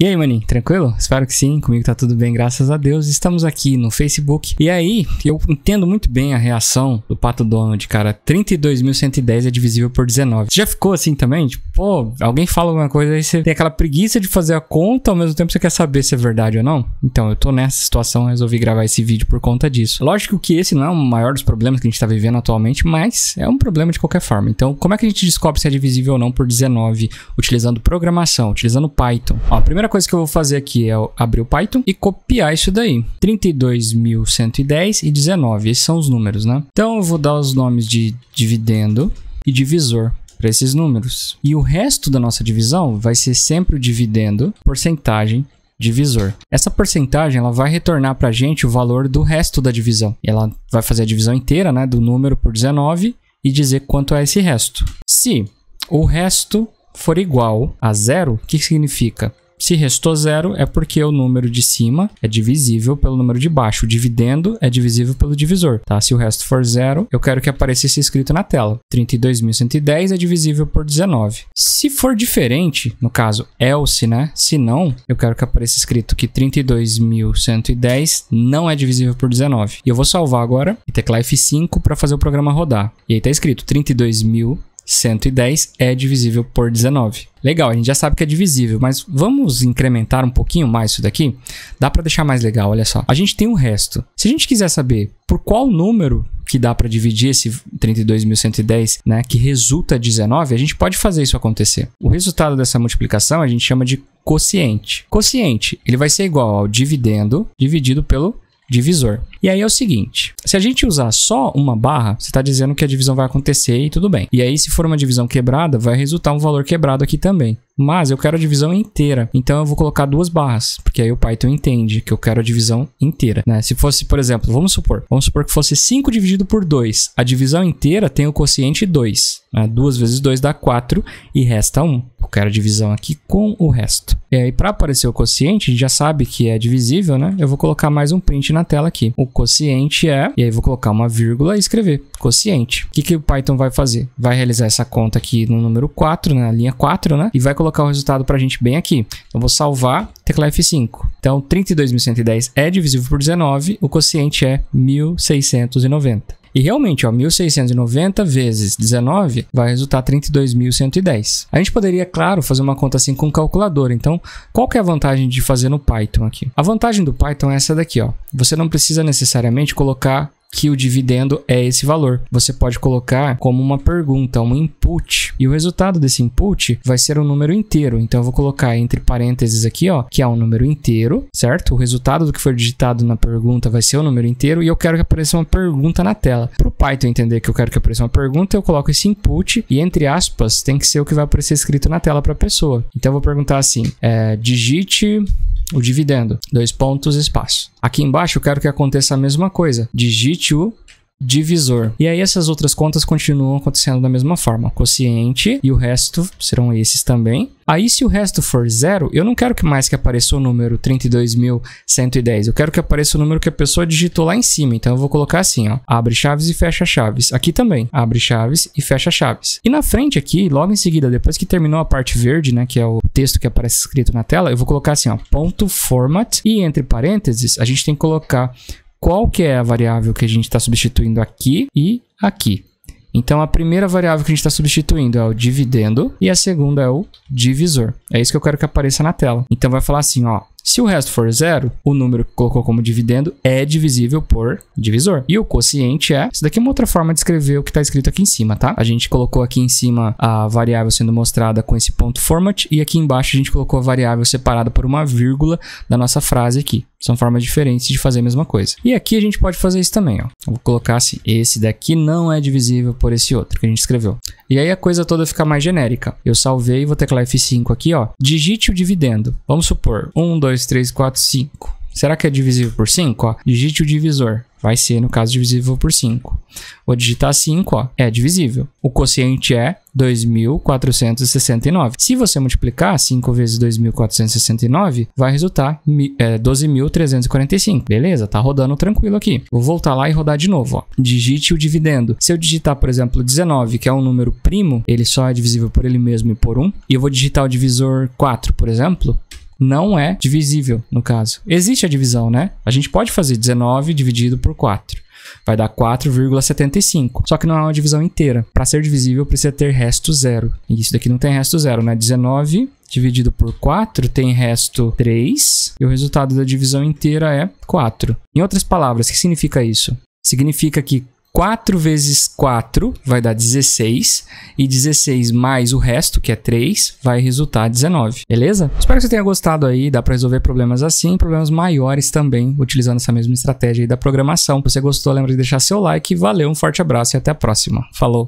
E aí, maninho, tranquilo? Espero que sim, comigo tá tudo bem, graças a Deus. Estamos aqui no Facebook. E aí, eu entendo muito bem a reação do Pato Donald, cara. 32.110 é divisível por 19. Você já ficou assim também? Tipo, pô, alguém fala alguma coisa aí você tem aquela preguiça de fazer a conta, ao mesmo tempo você quer saber se é verdade ou não? Então, eu tô nessa situação, resolvi gravar esse vídeo por conta disso. Lógico que esse não é o maior dos problemas que a gente tá vivendo atualmente, mas é um problema de qualquer forma. Então, como é que a gente descobre se é divisível ou não por 19 utilizando programação, utilizando Python? Ó, a primeira primeira coisa que eu vou fazer aqui é abrir o Python e copiar isso daí. 32.110 e 19, esses são os números, né? Então eu vou dar os nomes de dividendo e divisor para esses números. E o resto da nossa divisão vai ser sempre o dividendo, porcentagem divisor. Essa porcentagem ela vai retornar para a gente o valor do resto da divisão. Ela vai fazer a divisão inteira né, do número por 19 e dizer quanto é esse resto. Se o resto for igual a zero, o que significa? Se restou zero, é porque o número de cima é divisível pelo número de baixo. O dividendo é divisível pelo divisor, tá? Se o resto for zero, eu quero que aparecesse escrito na tela. 32.110 é divisível por 19. Se for diferente, no caso, else, né? Se não, eu quero que apareça escrito que 32.110 não é divisível por 19. E eu vou salvar agora e teclar F5 para fazer o programa rodar. E aí tá escrito 32.000 110 é divisível por 19. Legal, a gente já sabe que é divisível, mas vamos incrementar um pouquinho mais isso daqui? Dá para deixar mais legal, olha só. A gente tem o resto. Se a gente quiser saber por qual número que dá para dividir esse 32.110, né, que resulta 19, a gente pode fazer isso acontecer. O resultado dessa multiplicação a gente chama de quociente. Quociente, ele vai ser igual ao dividendo dividido pelo divisor. E aí é o seguinte: se a gente usar só uma barra, você está dizendo que a divisão vai acontecer e tudo bem. E aí, se for uma divisão quebrada, vai resultar um valor quebrado aqui também. Mas eu quero a divisão inteira, então eu vou colocar duas barras, porque aí o Python entende que eu quero a divisão inteira. Né? Se fosse, por exemplo, vamos supor, vamos supor que fosse 5 dividido por 2. A divisão inteira tem o quociente 2. Né? 2 vezes 2 dá 4 e resta 1. Eu quero divisão aqui com o resto. E aí, para aparecer o quociente, a gente já sabe que é divisível, né? Eu vou colocar mais um print na tela aqui. O quociente é... E aí, vou colocar uma vírgula e escrever quociente. O que, que o Python vai fazer? Vai realizar essa conta aqui no número 4, né? na linha 4, né? E vai colocar o resultado para a gente bem aqui. eu vou salvar, tecla F5. Então, 32.110 é divisível por 19, o quociente é 1.690. E realmente, ó, 1690 vezes 19 vai resultar 32.110. A gente poderia, claro, fazer uma conta assim com calculadora. Então, qual que é a vantagem de fazer no Python aqui? A vantagem do Python é essa daqui, ó. Você não precisa necessariamente colocar que o dividendo é esse valor. Você pode colocar como uma pergunta, um input, e o resultado desse input vai ser um número inteiro. Então eu vou colocar entre parênteses aqui, ó, que é um número inteiro, certo? O resultado do que for digitado na pergunta vai ser o um número inteiro e eu quero que apareça uma pergunta na tela. Para o Python entender que eu quero que apareça uma pergunta, eu coloco esse input e entre aspas tem que ser o que vai aparecer escrito na tela para a pessoa. Então eu vou perguntar assim: é, digite o dividendo. Dois pontos, espaço. Aqui embaixo eu quero que aconteça a mesma coisa. Digite o divisor. E aí essas outras contas continuam acontecendo da mesma forma, quociente e o resto serão esses também. Aí se o resto for zero, eu não quero que mais que apareça o número 32.110, eu quero que apareça o número que a pessoa digitou lá em cima, então eu vou colocar assim, ó, abre chaves e fecha chaves. Aqui também, abre chaves e fecha chaves. E na frente aqui, logo em seguida, depois que terminou a parte verde, né, que é o texto que aparece escrito na tela, eu vou colocar assim, ó, ponto format e entre parênteses, a gente tem que colocar qual que é a variável que a gente está substituindo aqui e aqui. Então, a primeira variável que a gente está substituindo é o dividendo e a segunda é o divisor. É isso que eu quero que apareça na tela. Então, vai falar assim, ó, se o resto for zero, o número que colocou como dividendo é divisível por divisor. E o quociente é... Isso daqui é uma outra forma de escrever o que está escrito aqui em cima, tá? A gente colocou aqui em cima a variável sendo mostrada com esse ponto format e aqui embaixo a gente colocou a variável separada por uma vírgula da nossa frase aqui. São formas diferentes de fazer a mesma coisa. E aqui a gente pode fazer isso também, ó. Eu vou colocar assim, esse daqui não é divisível por esse outro que a gente escreveu. E aí a coisa toda fica mais genérica. Eu salvei, vou teclar F5 aqui, ó. Digite o dividendo. Vamos supor, 1, 2, 2, 3, 4, 5. Será que é divisível por 5? digite o divisor. Vai ser, no caso, divisível por 5. Vou digitar 5, é divisível. O quociente é 2.469. Se você multiplicar 5 vezes 2.469, vai resultar é, 12.345. Beleza? Tá rodando tranquilo aqui. Vou voltar lá e rodar de novo. Ó. Digite o dividendo. Se eu digitar, por exemplo, 19, que é um número primo, ele só é divisível por ele mesmo e por 1. E eu vou digitar o divisor 4, por exemplo não é divisível, no caso. Existe a divisão, né? A gente pode fazer 19 dividido por 4. Vai dar 4,75. Só que não é uma divisão inteira. Para ser divisível, precisa ter resto zero. E isso daqui não tem resto zero, né? 19 dividido por 4 tem resto 3. E o resultado da divisão inteira é 4. Em outras palavras, o que significa isso? Significa que 4 vezes 4 vai dar 16. E 16 mais o resto, que é 3, vai resultar 19. Beleza? Espero que você tenha gostado aí. Dá para resolver problemas assim, problemas maiores também, utilizando essa mesma estratégia aí da programação. Se você gostou, lembra de deixar seu like. Valeu, um forte abraço e até a próxima. Falou!